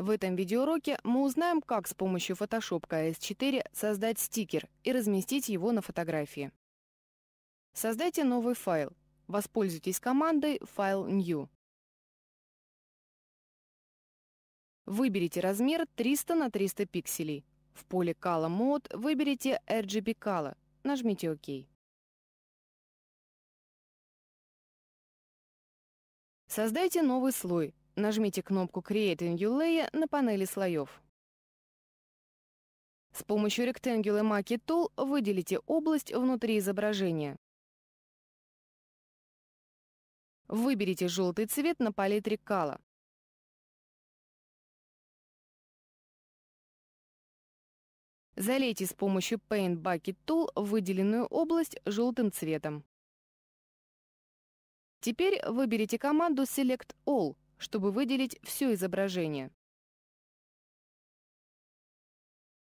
В этом видеоуроке мы узнаем, как с помощью Photoshop CS4 а создать стикер и разместить его на фотографии. Создайте новый файл. Воспользуйтесь командой File New». Выберите размер 300 на 300 пикселей. В поле Color Mode выберите RGB Color. Нажмите ОК. Создайте новый слой Нажмите кнопку Create New Layer на панели слоев. С помощью Rectangular Maki Tool выделите область внутри изображения. Выберите желтый цвет на палитре Color. Залейте с помощью Paint Bucket Tool выделенную область желтым цветом. Теперь выберите команду Select All чтобы выделить все изображение.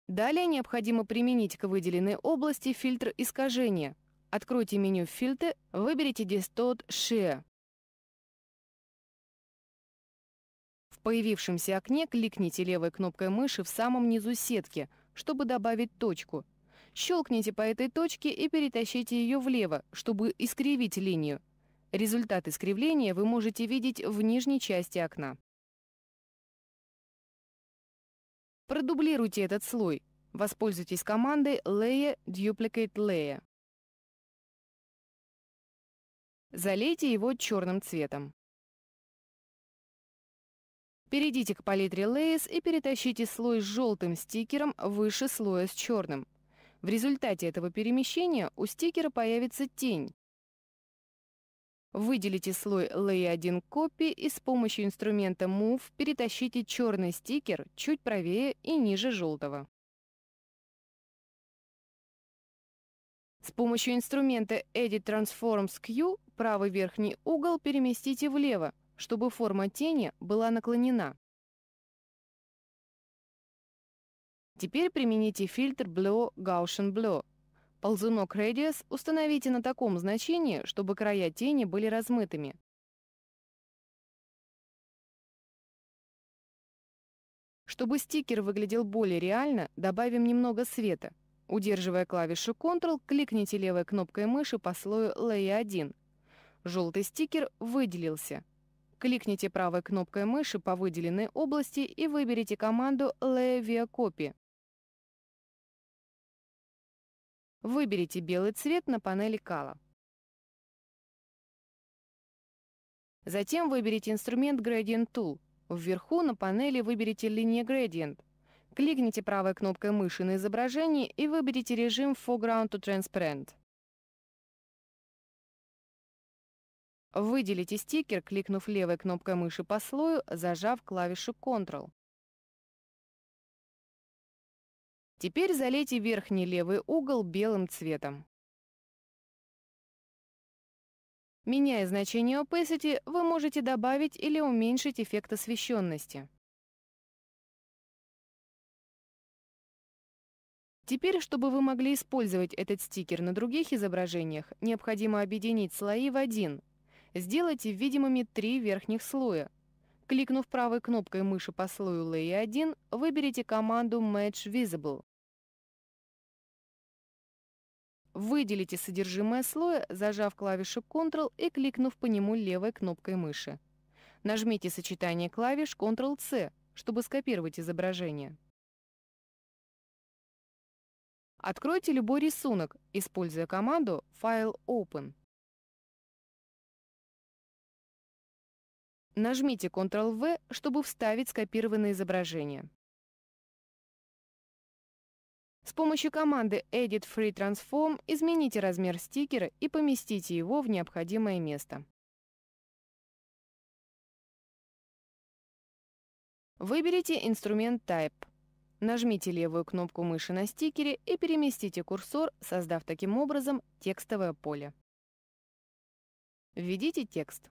Далее необходимо применить к выделенной области фильтр искажения. Откройте меню Фильтры, выберите «Distort Share». В появившемся окне кликните левой кнопкой мыши в самом низу сетки, чтобы добавить точку. Щелкните по этой точке и перетащите ее влево, чтобы искривить линию. Результат искривления вы можете видеть в нижней части окна. Продублируйте этот слой. Воспользуйтесь командой Layer Duplicate Layer. Залейте его черным цветом. Перейдите к палитре Layers и перетащите слой с желтым стикером выше слоя с черным. В результате этого перемещения у стикера появится тень, Выделите слой Lay 1 Copy и с помощью инструмента Move перетащите черный стикер чуть правее и ниже желтого. С помощью инструмента Edit Transforms Q правый верхний угол переместите влево, чтобы форма тени была наклонена. Теперь примените фильтр Blur Gaussian Blur Ползунок Radius установите на таком значении, чтобы края тени были размытыми. Чтобы стикер выглядел более реально, добавим немного света. Удерживая клавишу Ctrl, кликните левой кнопкой мыши по слою Layer 1. Желтый стикер выделился. Кликните правой кнопкой мыши по выделенной области и выберите команду Layer via Copy. Выберите белый цвет на панели Color. Затем выберите инструмент Gradient Tool. Вверху на панели выберите линии Gradient. Кликните правой кнопкой мыши на изображении и выберите режим Foreground to Transparent. Выделите стикер, кликнув левой кнопкой мыши по слою, зажав клавишу Ctrl. Теперь залейте верхний левый угол белым цветом. Меняя значение opacity, вы можете добавить или уменьшить эффект освещенности. Теперь, чтобы вы могли использовать этот стикер на других изображениях, необходимо объединить слои в один. Сделайте видимыми три верхних слоя, Кликнув правой кнопкой мыши по слою LAY1, выберите команду Match Visible. Выделите содержимое слоя, зажав клавишу Ctrl и кликнув по нему левой кнопкой мыши. Нажмите сочетание клавиш Ctrl-C, чтобы скопировать изображение. Откройте любой рисунок, используя команду File Open». Нажмите Ctrl-V, чтобы вставить скопированное изображение. С помощью команды Edit Free Transform измените размер стикера и поместите его в необходимое место. Выберите инструмент Type. Нажмите левую кнопку мыши на стикере и переместите курсор, создав таким образом текстовое поле. Введите текст.